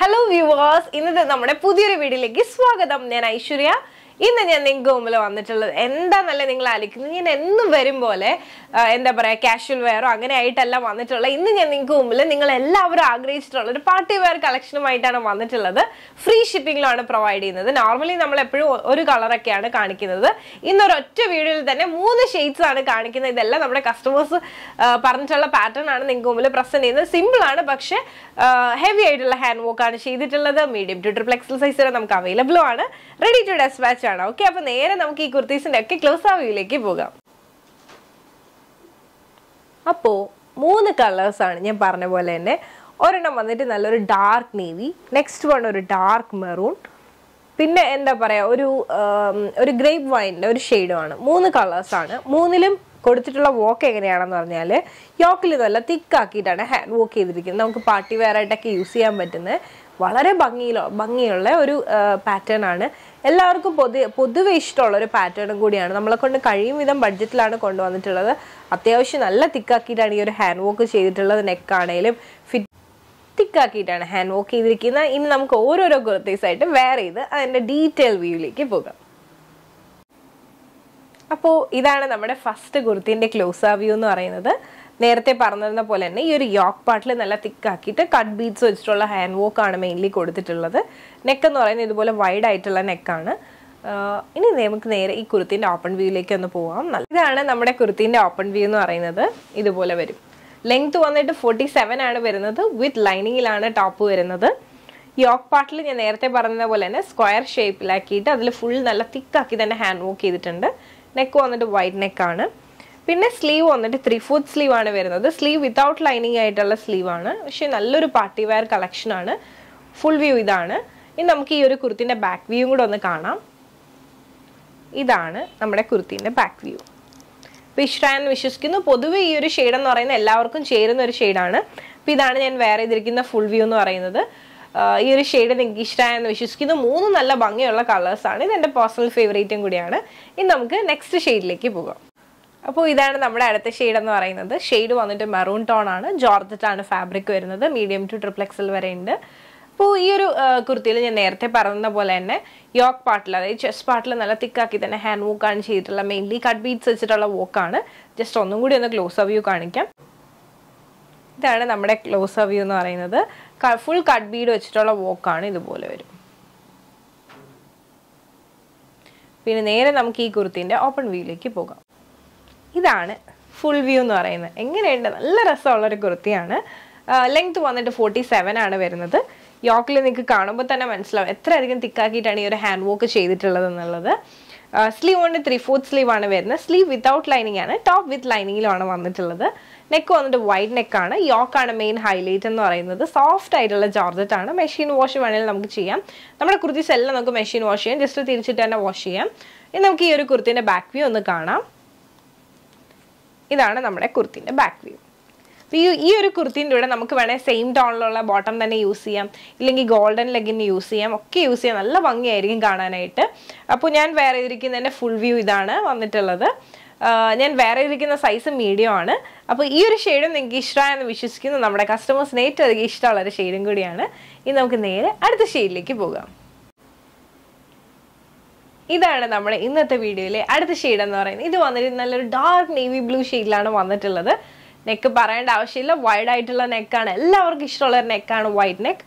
hello viewers ഇന്നത്തെ നമ്മുടെ പുതിയൊരു വീഡിയോയിലേക്ക് സ്വാഗതം ഞാൻ ഐശ്വര്യ ഇന്ന് ഞാൻ നിങ്ങൾക്ക് മുമ്പിൽ വന്നിട്ടുള്ളത് എന്താന്നല്ലേ നിങ്ങൾ ആലോചിക്കുന്നത് ഞാൻ എന്നും വരും പോലെ എന്താ പറയുക കാഷ്വൽ വെയറോ അങ്ങനെ ആയിട്ടല്ല വന്നിട്ടുള്ളത് ഇന്ന് ഞാൻ നിങ്ങൾക്ക് മുമ്പിൽ നിങ്ങൾ എല്ലാവരും ആഗ്രഹിച്ചിട്ടുള്ള ഒരു പാർട്ടി വെയർ കളക്ഷനുമായിട്ടാണ് വന്നിട്ടുള്ളത് ഫ്രീ ഷിപ്പിംഗിലാണ് പ്രൊവൈഡ് ചെയ്യുന്നത് നോർമലി നമ്മൾ എപ്പോഴും ഒരു കളറൊക്കെയാണ് കാണിക്കുന്നത് ഇന്നൊരു ഒറ്റ വീഡിയോയിൽ തന്നെ മൂന്ന് ഷെയ്ഡ്സ് ആണ് കാണിക്കുന്നത് ഇതെല്ലാം നമ്മുടെ കസ്റ്റമേഴ്സ് പറഞ്ഞിട്ടുള്ള പാറ്റേൺ ആണ് നിങ്ങൾക്ക് മുമ്പിൽ പ്രസന്റ് ചെയ്യുന്നത് സിമ്പിൾ ആണ് പക്ഷേ ഹെവി ആയിട്ടുള്ള ഹാൻഡ് വർക്ക് ആണ് ചെയ്തിട്ടുള്ളത് മീഡിയം ടു ട്രിപ്പിൾ സൈസിൽ നമുക്ക് അവൈലബിളും ആണ് റെഡി ടു ഡെസ്പാച്ച് ആണ് ഓക്കെ അപ്പോൾ നേരെ നമുക്ക് ഈ കുർത്തീസിന്റെ ഒക്കെ ക്ലോസ് ആവിയിലേക്ക് പോകാം അപ്പോ മൂന്ന് ആണ് ഞാൻ പറഞ്ഞ പോലെ തന്നെ ഒരെണ്ണം വന്നിട്ട് നല്ലൊരു ഡാർക്ക് നേവി നെക്സ്റ്റ് വൺ ഒരു ഡാർക്ക് മെറൂൺ പിന്നെ എന്താ പറയുക ഒരു ഒരു ഗ്രേപ്പ് വൈനിൻ്റെ ഒരു ഷെയ്ഡുമാണ് മൂന്ന് കളേഴ്സാണ് മൂന്നിലും കൊടുത്തിട്ടുള്ള വോക്ക് എങ്ങനെയാണെന്ന് പറഞ്ഞാൽ യോക്കിൽ നല്ല തിക്കാക്കിയിട്ടാണ് ഹാൻഡ് വോക്ക് ചെയ്തിരിക്കുന്നത് നമുക്ക് പാർട്ടി വെയർ ആയിട്ടൊക്കെ യൂസ് ചെയ്യാൻ പറ്റുന്നത് വളരെ ഭംഗിയിലോ ഭംഗിയുള്ള ഒരു പാറ്റേൺ ആണ് എല്ലാവർക്കും പൊതു പൊതുവെ ഇഷ്ടമുള്ള ഒരു പാറ്റേണും കൂടിയാണ് നമ്മളെ കൊണ്ട് കഴിയും വിധം ബഡ്ജറ്റിലാണ് കൊണ്ടുവന്നിട്ടുള്ളത് അത്യാവശ്യം നല്ല തിക്കാക്കിയിട്ടാണ് ഈ ഒരു ഹാൻഡ് വർക്ക് ചെയ്തിട്ടുള്ളത് നെക്കാണേലും ഫിറ്റ് തിക്കാക്കിയിട്ടാണ് ഹാൻഡ് വർക്ക് ചെയ്തിരിക്കുന്നത് ഇനി നമുക്ക് ഓരോരോ ആയിട്ട് വെയർ ചെയ്ത് അതിൻ്റെ ഡീറ്റെയിൽ വ്യൂവിലേക്ക് പോകാം അപ്പോൾ ഇതാണ് നമ്മുടെ ഫസ്റ്റ് കുർത്തിൻ്റെ ക്ലോസ് വ്യൂ എന്ന് പറയുന്നത് നേരത്തെ പറഞ്ഞിരുന്ന പോലെ തന്നെ ഈ ഒരു യോക്ക് പാട്ടിൽ നല്ല തിക്കാക്കിയിട്ട് കട്ട് ബീഡ്സ് വെച്ചിട്ടുള്ള ഹാൻഡ് ആണ് മെയിൻലി കൊടുത്തിട്ടുള്ളത് നെക്ക് എന്ന് പറയുന്നത് ഇതുപോലെ വൈഡ് ആയിട്ടുള്ള നെക്കാണ് ഇനി നമുക്ക് നേരെ ഈ കുർത്തിൻ്റെ ഓപ്പൺ വ്യൂയിലേക്ക് ഒന്ന് പോവാം ഇതാണ് നമ്മുടെ കുർത്തിൻ്റെ ഓപ്പൺ വ്യൂ എന്ന് പറയുന്നത് ഇതുപോലെ വരും ലെങ്ത് വന്നിട്ട് ഫോർട്ടി സെവൻ ആണ് വരുന്നത് വിത്ത് ലൈനിങ്ങിലാണ് ടോപ്പ് വരുന്നത് യോക്ക് പാട്ടിൽ ഞാൻ നേരത്തെ പറഞ്ഞതുപോലെ തന്നെ സ്ക്വയർ ഷേപ്പിലാക്കിയിട്ട് അതിൽ ഫുൾ നല്ല തിക്കാക്കി തന്നെ ഹാൻഡ് വർക്ക് ചെയ്തിട്ടുണ്ട് നെക്ക് വന്നിട്ട് വൈഡ് നെക്കാണ് പിന്നെ സ്ലീവ് വന്നിട്ട് ത്രീ ഫോർത്ത് സ്ലീവ് ആണ് വരുന്നത് സ്ലീവ് വിതൗട്ട് ലൈനിങ് ആയിട്ടുള്ള സ്ലീവ് ആണ് പക്ഷെ നല്ലൊരു പാർട്ടി വെയർ കളക്ഷൻ ആണ് ഫുൾ വ്യൂ ഇതാണ് ഇനി നമുക്ക് ഈ ഒരു കുർത്തിൻ്റെ ബാക്ക് വ്യൂ കൂടെ ഒന്ന് കാണാം ഇതാണ് നമ്മുടെ കുർത്തിൻ്റെ ബാക്ക് വ്യൂ വിഷ്രാൻ വിശ്വസിക്കുന്നു പൊതുവേ ഈ ഒരു ഷെയ്ഡ് എന്ന് പറയുന്നത് എല്ലാവർക്കും ചേരുന്ന ഒരു ഷെയ്ഡാണ് അപ്പോൾ ഇതാണ് ഞാൻ വെയർ ചെയ്തിരിക്കുന്ന ഫുൾ വ്യൂ എന്ന് പറയുന്നത് ഈ ഒരു ഷെയ്ഡ് നിങ്ങൾക്ക് ഇഷ്ടമായെന്ന് വിശ്വസിക്കുന്നു മൂന്ന് നല്ല ഭംഗിയുള്ള കളേഴ്സാണ് ഇത് എൻ്റെ പേഴ്സണൽ ഫേവറേറ്റും കൂടിയാണ് ഇനി നമുക്ക് നെക്സ്റ്റ് ഷെയ്ഡിലേക്ക് പോകാം അപ്പോൾ ഇതാണ് നമ്മുടെ അടുത്ത ഷെയ്ഡ് എന്ന് പറയുന്നത് ഷെയ്ഡ് വന്നിട്ട് മെറൂൺ ടോൺ ആണ് ജോർജറ്റാണ് ഫാബ്രിക് വരുന്നത് മീഡിയം ടു ട്രിപ്ലെക്സിൽ വരെ ഉണ്ട് അപ്പോൾ ഈ ഒരു കുർത്തിയിൽ ഞാൻ നേരത്തെ പറഞ്ഞ പോലെ തന്നെ യോക്ക് പാട്ടിൽ അതായത് ചെസ്റ്റ് പാട്ടിൽ നല്ല തിക്കാക്കി തന്നെ ഹാൻഡ് വോക്കാണ് ചെയ്തിട്ടുള്ള മെയിൻലി കട്ട് ബീറ്റ്സ് വെച്ചിട്ടുള്ള വോക്കാണ് ജസ്റ്റ് ഒന്നും കൂടി ഒന്ന് ക്ലോസ് അപ്പ് വ്യൂ കാണിക്കാം ഇതാണ് നമ്മുടെ ക്ലോസ് വ്യൂ എന്ന് പറയുന്നത് ഫുൾ കട്ട് ബീഡ് വെച്ചിട്ടുള്ള വോക്കാണ് ഇതുപോലെ വരും പിന്നെ നേരെ നമുക്ക് ഈ കുർത്തിൻ്റെ ഓപ്പൺ വ്യൂയിലേക്ക് പോകാം ഇതാണ് ഫുൾ വ്യൂ എന്ന് പറയുന്നത് എങ്ങനെയുണ്ട് നല്ല രസമുള്ളൊരു കുർത്തിയാണ് ലെങ്ത് വന്നിട്ട് ഫോർട്ടി സെവൻ ആണ് വരുന്നത് യോക്കിൽ നിങ്ങൾക്ക് കാണുമ്പോൾ തന്നെ മനസ്സിലാവും എത്രയധികം തിക്കാക്കിയിട്ടാണ് ഈ ഒരു ഹാൻഡ് വർക്ക് ചെയ്തിട്ടുള്ളത് എന്നുള്ളത് സ്ലീവ് കൊണ്ട് ത്രീ ഫോർത്ത് സ്ലീവ് ആണ് വരുന്നത് സ്ലീവ് വിത്തൗട്ട് ലൈനിങ് ആണ് ടോപ്പ് വിത്ത് ലൈനിങ്ങിലാണ് വന്നിട്ടുള്ളത് നെക്ക് വന്നിട്ട് വൈഡ് നെക്കാണ് യോക്കാണ് മെയിൻ ഹൈലൈറ്റ് എന്ന് പറയുന്നത് സോഫ്റ്റ് ആയിട്ടുള്ള ജോർജറ്റ് ആണ് മെഷീൻ വാഷ് വേണമെങ്കിൽ നമുക്ക് ചെയ്യാം നമ്മുടെ കുർത്തീസ് എല്ലാം നമുക്ക് മെഷീൻ വാഷ് ചെയ്യാം ജസ്റ്റ് തിരിച്ചിട്ട് തന്നെ വാഷ് ചെയ്യാം ഇനി നമുക്ക് ഈ ഒരു കുർത്തിന്റെ ബാക്ക് വ്യൂ ഒന്ന് കാണാം ഇതാണ് നമ്മുടെ കുർത്തിന്റെ ബാക്ക് വ്യൂ ഈ ഈ ഒരു കുർത്തിൻ്റെ കൂടെ നമുക്ക് വേണേൽ സെയിം ടോണിലുള്ള ബോട്ടം തന്നെ യൂസ് ചെയ്യാം ഇല്ലെങ്കിൽ ഗോൾഡൻ ലെഗിന് യൂസ് ചെയ്യാം ഒക്കെ യൂസ് ചെയ്യാം നല്ല ഭംഗിയായിരിക്കും കാണാനായിട്ട് അപ്പോൾ ഞാൻ വേറെ ഇരിക്കുന്നതിൻ്റെ ഫുൾ വ്യൂ ഇതാണ് വന്നിട്ടുള്ളത് ഞാൻ വേറെ ഇരിക്കുന്ന സൈസ് മീഡിയം ആണ് അപ്പോൾ ഈ ഒരു ഷെയ്ഡും നിങ്ങൾക്ക് ഇഷ്ടമായെന്ന് വിശ്വസിക്കുന്നു നമ്മുടെ കസ്റ്റമേഴ്സിന് ഏറ്റവും അധികം ഇഷ്ടമുള്ള ഒരു ഷെയ്ഡും കൂടിയാണ് ഇനി നമുക്ക് നേരെ അടുത്ത ഷെയ്ഡിലേക്ക് പോകാം ഇതാണ് നമ്മുടെ ഇന്നത്തെ വീഡിയോയിലെ അടുത്ത ഷെയ്ഡ് എന്ന് പറയുന്നത് ഇത് വന്നിട്ട് നല്ലൊരു ഡാർക്ക് നേവി ബ്ലൂ ഷെയ്ഡിലാണ് വന്നിട്ടുള്ളത് നെക്ക് പറയേണ്ട ആവശ്യമില്ല വൈഡ് ആയിട്ടുള്ള നെക്കാണ് എല്ലാവർക്കും ഇഷ്ടമുള്ള ഒരു നെക്കാണ് വൈഡ് നെക്ക്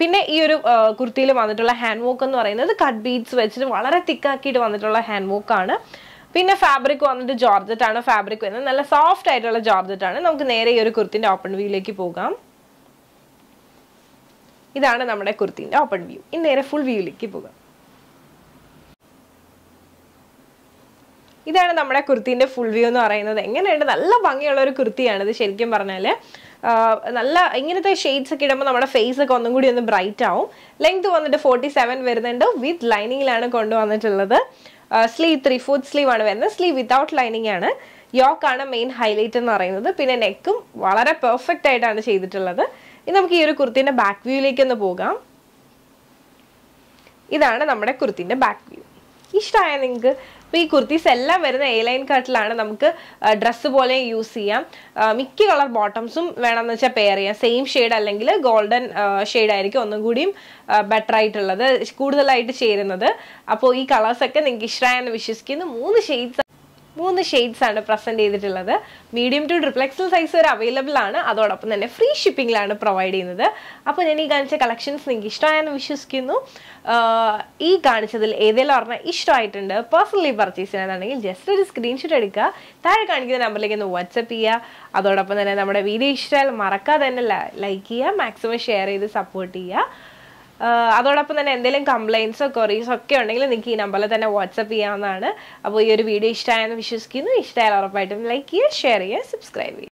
പിന്നെ ഈ ഒരു കുർത്തിയിൽ വന്നിട്ടുള്ള ഹാൻഡ് വോക്ക് എന്ന് പറയുന്നത് കട്ട് ബീഡ്സ് വെച്ചിട്ട് വളരെ തിക്കാക്കിയിട്ട് വന്നിട്ടുള്ള ഹാൻഡ് വോക്കാണ് പിന്നെ ഫാബ്രിക് വന്നിട്ട് ജോർജറ്റ് ആണ് ഫാബ്രിക് വരുന്നത് നല്ല സോഫ്റ്റ് ആയിട്ടുള്ള ജോർജറ്റ് ആണ് നമുക്ക് നേരെ ഈ ഒരു കുർത്തിന്റെ ഓപ്പൺ വ്യൂയിലേക്ക് പോകാം ഇതാണ് നമ്മുടെ കുർത്തിന്റെ ഓപ്പൺ വ്യൂ ഇനി നേരെ ഫുൾ വ്യൂയിലേക്ക് പോകാം ഇതാണ് നമ്മുടെ കുർത്തിന്റെ ഫുൾ വ്യൂ എന്ന് പറയുന്നത് എങ്ങനെയുണ്ട് നല്ല ഭംഗിയുള്ള ഒരു കുർത്തിയാണ് ഇത് ശരിക്കും പറഞ്ഞാൽ നല്ല ഇങ്ങനത്തെ ഷെയ്ഡ്സ് ഒക്കെ ഇടുമ്പോൾ നമ്മുടെ ഫേസ് ഒക്കെ ഒന്നും കൂടി ഒന്ന് ബ്രൈറ്റ് ആവും ലെങ്ത് വന്നിട്ട് ഫോർട്ടി സെവൻ വരുന്നുണ്ട് വിത്ത് ലൈനിങ്ങിലാണ് കൊണ്ടുവന്നിട്ടുള്ളത് സ്ലീവ് ത്രീ ഫോർത്ത് സ്ലീവ് ആണ് വരുന്നത് സ്ലീവ് വിതൗട്ട് ലൈനിങ് ആണ് യോക്കാണ് മെയിൻ ഹൈലൈറ്റ് എന്ന് പറയുന്നത് പിന്നെ നെക്കും വളരെ പെർഫെക്റ്റ് ആയിട്ടാണ് ചെയ്തിട്ടുള്ളത് ഇനി നമുക്ക് ഈ ഒരു കുർത്തിന്റെ ബാക്ക് വ്യൂയിലേക്ക് ഒന്ന് പോകാം ഇതാണ് നമ്മുടെ കുർത്തിന്റെ ബാക്ക് വ്യൂ ഇഷ്ടമായ നിങ്ങൾക്ക് അപ്പോൾ ഈ കുർത്തീസ് എല്ലാം വരുന്ന എ ലൈൻ കട്ടിലാണ് നമുക്ക് ഡ്രസ്സ് പോലെ യൂസ് ചെയ്യാം മിക്ക കളർ ബോട്ടംസും വേണമെന്ന് വെച്ചാൽ പെയർ ചെയ്യാം സെയിം ഷെയ്ഡ് അല്ലെങ്കിൽ ഗോൾഡൻ ഷെയ്ഡ് ആയിരിക്കും ഒന്നും കൂടിയും ബെറ്റർ ആയിട്ടുള്ളത് കൂടുതലായിട്ട് ചേരുന്നത് അപ്പോൾ ഈ കളേഴ്സൊക്കെ നിങ്ങൾക്ക് ഇഷ്ടമായെന്ന് വിശ്വസിക്കുന്നു മൂന്ന് ഷെയ്ഡ്സ് മൂന്ന് ഷെയ്ഡ്സ് ആണ് പ്രസൻറ്റ് ചെയ്തിട്ടുള്ളത് മീഡിയം ടു ഡ്രിപ്ലെക്സൽ സൈസ് വരെ അവൈലബിൾ ആണ് അതോടൊപ്പം തന്നെ ഫ്രീ ഷിപ്പിങ്ങിലാണ് പ്രൊവൈഡ് ചെയ്യുന്നത് അപ്പോൾ ഞാൻ ഈ കാണിച്ച കളക്ഷൻസ് നിങ്ങൾക്ക് ഇഷ്ടമായെന്ന് വിശ്വസിക്കുന്നു ഈ കാണിച്ചതിൽ ഏതെങ്കിലും ഒരെണ്ണം ഇഷ്ടമായിട്ടുണ്ട് പേഴ്സണലി പർച്ചേസ് ചെയ്യാനാണെങ്കിൽ ജസ്റ്റ് ഒരു സ്ക്രീൻഷോട്ട് എടുക്കുക താഴെ കാണിക്കുന്ന നമ്പറിലേക്ക് ഒന്ന് വാട്സപ്പ് ചെയ്യുക അതോടൊപ്പം തന്നെ നമ്മുടെ വീഡിയോ ഇഷ്ടമായാൽ മറക്കാതെ തന്നെ ലൈക്ക് ചെയ്യുക മാക്സിമം ഷെയർ ചെയ്ത് സപ്പോർട്ട് ചെയ്യുക അതോടൊപ്പം തന്നെ എന്തെങ്കിലും കംപ്ലയിൻസോ കൊറീസോ ഒക്കെ ഉണ്ടെങ്കിൽ നിങ്ങൾക്ക് ഈ നമ്പറിൽ തന്നെ വാട്സപ്പ് ചെയ്യാവുന്നതാണ് അപ്പോൾ ഈ ഒരു വീഡിയോ ഇഷ്ടമായെന്ന് വിശ്വസിക്കുന്നു ഇഷ്ടമായാലും ഉറപ്പായിട്ടും ലൈക്ക് ചെയ്യുക ഷെയർ ചെയ്യുക സബ്സ്ക്രൈബ് ചെയ്യുക